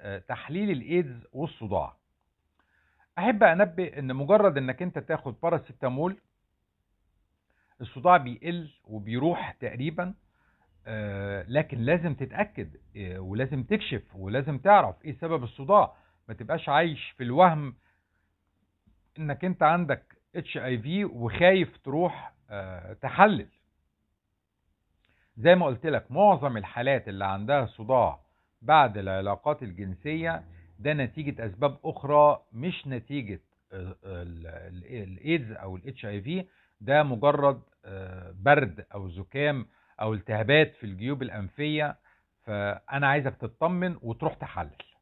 آه، تحليل الايدز والصداع احب انبه ان مجرد انك انت تاخد باراسيتامول الصداع بيقل وبيروح تقريبا آه، لكن لازم تتاكد آه، ولازم تكشف ولازم تعرف ايه سبب الصداع ما تبقاش عايش في الوهم انك انت عندك اتش اي في وخايف تروح تحلل زي ما قلت لك معظم الحالات اللي عندها صداع بعد العلاقات الجنسية ده نتيجة أسباب أخرى مش نتيجة آه، الإيدز أو الإتش أي في ده مجرد آه، برد أو زكام أو التهابات في الجيوب الأنفية فأنا عايزك تطمن وتروح تحلل